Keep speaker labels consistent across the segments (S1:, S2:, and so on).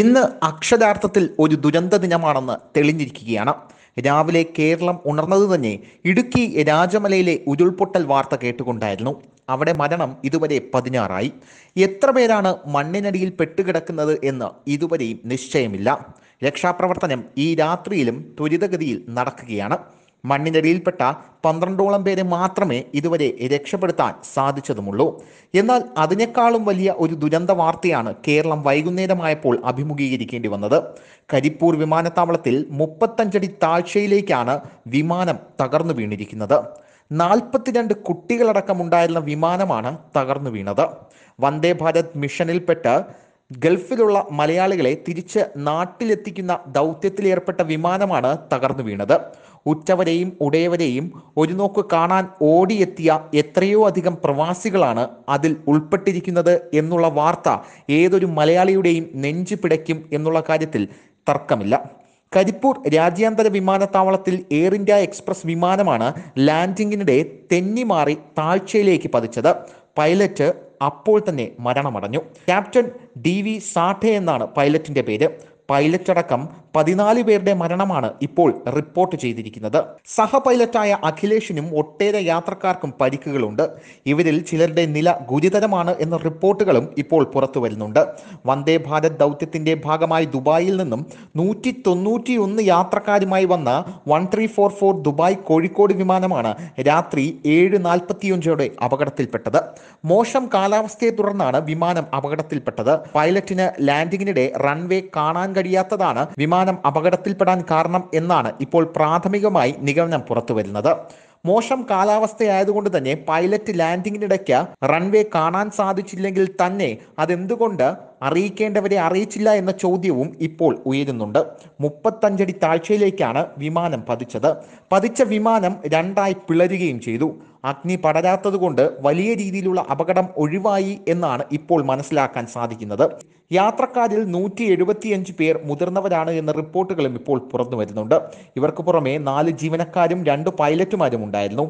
S1: ഇന്ന് അക്ഷരാർത്ഥത്തിൽ ഒരു ദുരന്ത ദിനമാണെന്ന് തെളിഞ്ഞിരിക്കുകയാണ് രാവിലെ കേരളം ഉണർന്നത് തന്നെ ഇടുക്കി രാജമലയിലെ ഉരുൾപൊട്ടൽ വാർത്ത കേട്ടുകൊണ്ടായിരുന്നു അവിടെ മരണം ഇതുവരെ പതിനാറായി എത്ര പേരാണ് മണ്ണിനടിയിൽ പെട്ടുകിടക്കുന്നത് എന്ന് ഇതുവരെയും നിശ്ചയമില്ല രക്ഷാപ്രവർത്തനം ഈ രാത്രിയിലും ത്വരിതഗതിയിൽ നടക്കുകയാണ് മണ്ണിനടിയിൽപ്പെട്ട പന്ത്രണ്ടോളം പേരെ മാത്രമേ ഇതുവരെ രക്ഷപ്പെടുത്താൻ സാധിച്ചതുമുള്ളൂ എന്നാൽ അതിനേക്കാളും വലിയ ഒരു ദുരന്ത വാർത്തയാണ് കേരളം വൈകുന്നേരമായപ്പോൾ അഭിമുഖീകരിക്കേണ്ടി വന്നത് കരിപ്പൂർ വിമാനത്താവളത്തിൽ മുപ്പത്തഞ്ചടി താഴ്ചയിലേക്കാണ് വിമാനം തകർന്നു വീണിരിക്കുന്നത് നാൽപ്പത്തിരണ്ട് കുട്ടികളടക്കമുണ്ടായിരുന്ന വിമാനമാണ് തകർന്നു വീണത് വന്ദേ ഭാരത് മിഷനിൽപ്പെട്ട് ഗൾഫിലുള്ള മലയാളികളെ തിരിച്ച് നാട്ടിലെത്തിക്കുന്ന ദൗത്യത്തിലേർപ്പെട്ട വിമാനമാണ് തകർന്നു വീണത് ഉറ്റവരെയും ഉടയവരെയും ഒരു നോക്ക് കാണാൻ ഓടിയെത്തിയ എത്രയോ അധികം പ്രവാസികളാണ് അതിൽ ഉൾപ്പെട്ടിരിക്കുന്നത് എന്നുള്ള വാർത്ത ഏതൊരു മലയാളിയുടെയും നെഞ്ചു പിടയ്ക്കും എന്നുള്ള കാര്യത്തിൽ തർക്കമില്ല കരിപ്പൂർ രാജ്യാന്തര വിമാനത്താവളത്തിൽ എയർ ഇന്ത്യ എക്സ്പ്രസ് വിമാനമാണ് ലാൻഡിങ്ങിനിടെ തെന്നിമാറി താഴ്ചയിലേക്ക് പതിച്ചത് പൈലറ്റ് അപ്പോൾ തന്നെ മരണമടഞ്ഞു ക്യാപ്റ്റൻ ഡി വി സാഠെ എന്നാണ് പൈലറ്റിന്റെ പേര് പൈലറ്റ് അടക്കം പതിനാല് പേരുടെ മരണമാണ് ഇപ്പോൾ റിപ്പോർട്ട് ചെയ്തിരിക്കുന്നത് സഹ പൈലറ്റായ അഖിലേഷിനും ഒട്ടേറെ യാത്രക്കാർക്കും പരിക്കുകളുണ്ട് ഇവരിൽ ചിലരുടെ നില ഗുരുതരമാണ് എന്ന റിപ്പോർട്ടുകളും ഇപ്പോൾ പുറത്തു വരുന്നുണ്ട് വന്ദേ ഭാരത് ദൗത്യത്തിന്റെ ഭാഗമായി ദുബായിൽ നിന്നും നൂറ്റി തൊണ്ണൂറ്റിയൊന്ന് യാത്രക്കാരുമായി വന്ന one three four four Dubai Kozhikode വിമാനമാണ് രാത്രി ഏഴ് നാൽപ്പത്തിയഞ്ചോടെ അപകടത്തിൽപ്പെട്ടത് മോശം കാലാവസ്ഥയെ തുടർന്നാണ് വിമാനം അപകടത്തിൽപ്പെട്ടത് പൈലറ്റിന് ലാൻഡിങ്ങിനിടെ റൺവേ കാണാൻ കഴിയാത്തതാണ് വിമാനം അപകടത്തിൽപ്പെടാൻ കാരണം എന്നാണ് ഇപ്പോൾ പ്രാഥമികമായി നിഗമനം പുറത്തുവരുന്നത് മോശം കാലാവസ്ഥയായതുകൊണ്ട് തന്നെ പൈലറ്റ് ലാൻഡിങ്ങിനിടയ്ക്ക് റൺവേ കാണാൻ സാധിച്ചില്ലെങ്കിൽ തന്നെ അതെന്തുകൊണ്ട് അറിയിക്കേണ്ടവരെ അറിയിച്ചില്ല എന്ന ചോദ്യവും ഇപ്പോൾ ഉയരുന്നുണ്ട് മുപ്പത്തഞ്ചടി താഴ്ചയിലേക്കാണ് വിമാനം പതിച്ചത് പതിച്ച വിമാനം രണ്ടായി പിളരുകയും ചെയ്തു അഗ്നി പടരാത്തതുകൊണ്ട് വലിയ രീതിയിലുള്ള അപകടം ഒഴിവായി എന്നാണ് ഇപ്പോൾ മനസ്സിലാക്കാൻ സാധിക്കുന്നത് യാത്രക്കാരിൽ നൂറ്റി എഴുപത്തിയഞ്ച് പേർ മുതിർന്നവരാണ് എന്ന റിപ്പോർട്ടുകളും ഇപ്പോൾ പുറത്തു വരുന്നുണ്ട് ഇവർക്ക് പുറമെ നാല് ജീവനക്കാരും രണ്ട് പൈലറ്റുമാരും ഉണ്ടായിരുന്നു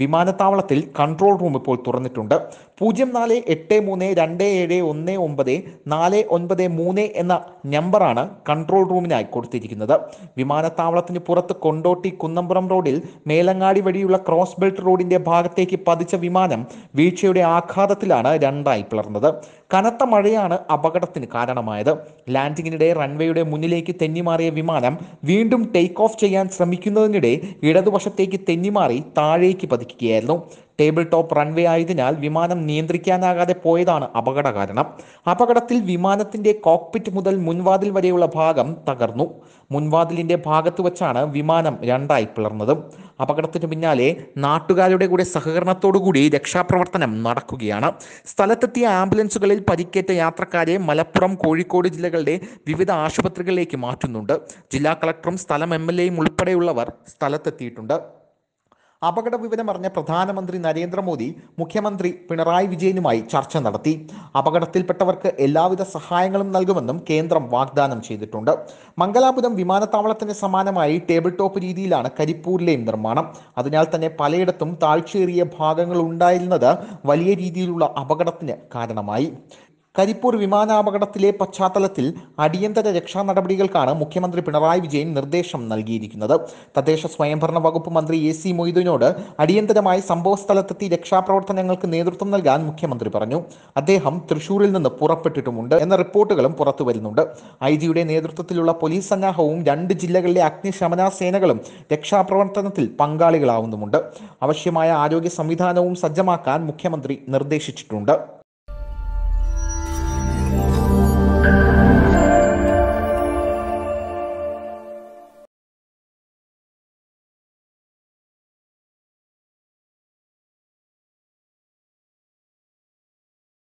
S1: വിമാനത്താവളത്തിൽ കൺട്രോൾ റൂം ഇപ്പോൾ തുറന്നിട്ടുണ്ട് പൂജ്യം നാല് എട്ട് മൂന്ന് രണ്ട് ഏഴ് ഒന്ന് ഒമ്പത് നാല് ഒൻപത് മൂന്ന് എന്ന നമ്പറാണ് കൺട്രോൾ റൂമിനായി കൊടുത്തിരിക്കുന്നത് വിമാനത്താവളത്തിന് പുറത്ത് കൊണ്ടോട്ടി കുന്നമ്പുറം റോഡിൽ മേലങ്ങാടി വഴിയുള്ള ക്രോസ് ബെൽറ്റ് റോഡിന്റെ ഭാഗത്തേക്ക് പതിച്ച വിമാനം വീഴ്ചയുടെ ആഘാതത്തിലാണ് രണ്ടായി പിളർന്നത് കനത്ത മഴയാണ് അപകടത്തിന് കാരണമായത് ലാൻഡിങ്ങിനിടെ റൺവേയുടെ മുന്നിലേക്ക് തെന്നിമാറിയ വിമാനം വീണ്ടും ടേക്ക് ഓഫ് ചെയ്യാൻ ശ്രമിക്കുന്നതിനിടെ ഇടതുവശത്തേക്ക് തെന്നിമാറി താഴേക്ക് പതി പതിക്കുകയായിരുന്നു ടേബിൾ ടോപ്പ് റൺവേ ആയതിനാൽ വിമാനം നിയന്ത്രിക്കാനാകാതെ പോയതാണ് അപകട കാരണം അപകടത്തിൽ വിമാനത്തിന്റെ കോക്പിറ്റ് മുതൽ മുൻവാതിൽ വരെയുള്ള ഭാഗം തകർന്നു മുൻവാതിലിന്റെ ഭാഗത്ത് വച്ചാണ് വിമാനം രണ്ടായി പിളർന്നത് അപകടത്തിന് പിന്നാലെ നാട്ടുകാരുടെ കൂടെ സഹകരണത്തോടുകൂടി രക്ഷാപ്രവർത്തനം നടക്കുകയാണ് സ്ഥലത്തെത്തിയ ആംബുലൻസുകളിൽ പരിക്കേറ്റ യാത്രക്കാരെ മലപ്പുറം കോഴിക്കോട് ജില്ലകളുടെ വിവിധ ആശുപത്രികളിലേക്ക് മാറ്റുന്നുണ്ട് ജില്ലാ കളക്ടറും സ്ഥലം എം എൽ എയും ഉൾപ്പെടെയുള്ളവർ സ്ഥലത്തെത്തിയിട്ടുണ്ട് അപകട വിവരം അറിഞ്ഞ പ്രധാനമന്ത്രി നരേന്ദ്രമോദി മുഖ്യമന്ത്രി പിണറായി വിജയനുമായി ചർച്ച നടത്തി അപകടത്തിൽപ്പെട്ടവർക്ക് എല്ലാവിധ സഹായങ്ങളും നൽകുമെന്നും കേന്ദ്രം വാഗ്ദാനം ചെയ്തിട്ടുണ്ട് മംഗലാപുരം വിമാനത്താവളത്തിന് സമാനമായി ടേബിൾ ടോപ്പ് രീതിയിലാണ് കരിപ്പൂരിലെയും നിർമ്മാണം അതിനാൽ തന്നെ പലയിടത്തും താഴ്ചയേറിയ ഭാഗങ്ങൾ ഉണ്ടായിരുന്നത് വലിയ രീതിയിലുള്ള അപകടത്തിന് കാരണമായി കരിപ്പൂർ വിമാനാപകടത്തിലെ പശ്ചാത്തലത്തിൽ അടിയന്തര രക്ഷാ നടപടികൾക്കാണ് മുഖ്യമന്ത്രി പിണറായി വിജയൻ നിർദ്ദേശം നൽകിയിരിക്കുന്നത് തദ്ദേശ സ്വയംഭരണ വകുപ്പ് മന്ത്രി എ സി മൊയ്തീനോട് അടിയന്തരമായി സംഭവസ്ഥലത്തെത്തി രക്ഷാപ്രവർത്തനങ്ങൾക്ക് നേതൃത്വം നൽകാൻ മുഖ്യമന്ത്രി പറഞ്ഞു അദ്ദേഹം തൃശൂരിൽ നിന്ന് പുറപ്പെട്ടിട്ടുമുണ്ട് എന്ന റിപ്പോർട്ടുകളും പുറത്തു വരുന്നുണ്ട് ഐ ജിയുടെ നേതൃത്വത്തിലുള്ള പോലീസ് സന്നാഹവും രണ്ട് ജില്ലകളിലെ അഗ്നിശമന സേനകളും രക്ഷാപ്രവർത്തനത്തിൽ പങ്കാളികളാവുന്നുമുണ്ട് ആവശ്യമായ ആരോഗ്യ സംവിധാനവും സജ്ജമാക്കാൻ മുഖ്യമന്ത്രി നിർദ്ദേശിച്ചിട്ടുണ്ട്